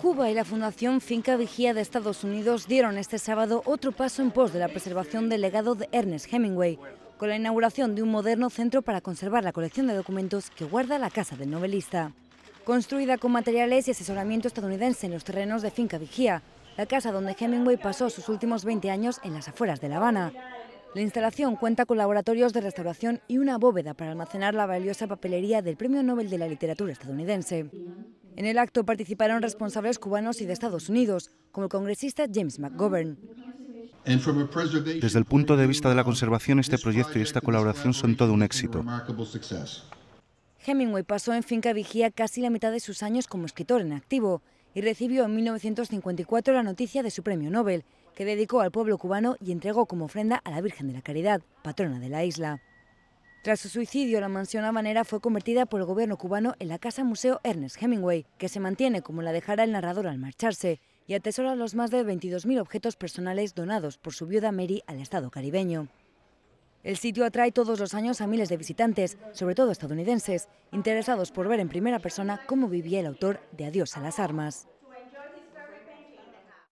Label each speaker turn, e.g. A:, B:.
A: Cuba y la Fundación Finca Vigía de Estados Unidos dieron este sábado otro paso en pos de la preservación del legado de Ernest Hemingway, con la inauguración de un moderno centro para conservar la colección de documentos que guarda la casa del novelista. Construida con materiales y asesoramiento estadounidense en los terrenos de Finca Vigía, la casa donde Hemingway pasó sus últimos 20 años en las afueras de La Habana. La instalación cuenta con laboratorios de restauración y una bóveda para almacenar la valiosa papelería del Premio Nobel de la Literatura estadounidense. En el acto participaron responsables cubanos y de Estados Unidos, como el congresista James McGovern. Desde
B: el punto de vista de la conservación, este proyecto y esta colaboración son todo un éxito.
A: Hemingway pasó en Finca Vigía casi la mitad de sus años como escritor en activo y recibió en 1954 la noticia de su premio Nobel, que dedicó al pueblo cubano y entregó como ofrenda a la Virgen de la Caridad, patrona de la isla. Tras su suicidio, la mansión habanera fue convertida por el gobierno cubano en la Casa Museo Ernest Hemingway, que se mantiene como la dejara el narrador al marcharse y atesora los más de 22.000 objetos personales donados por su viuda Mary al Estado caribeño. El sitio atrae todos los años a miles de visitantes, sobre todo estadounidenses, interesados por ver en primera persona cómo vivía el autor de Adiós a las Armas.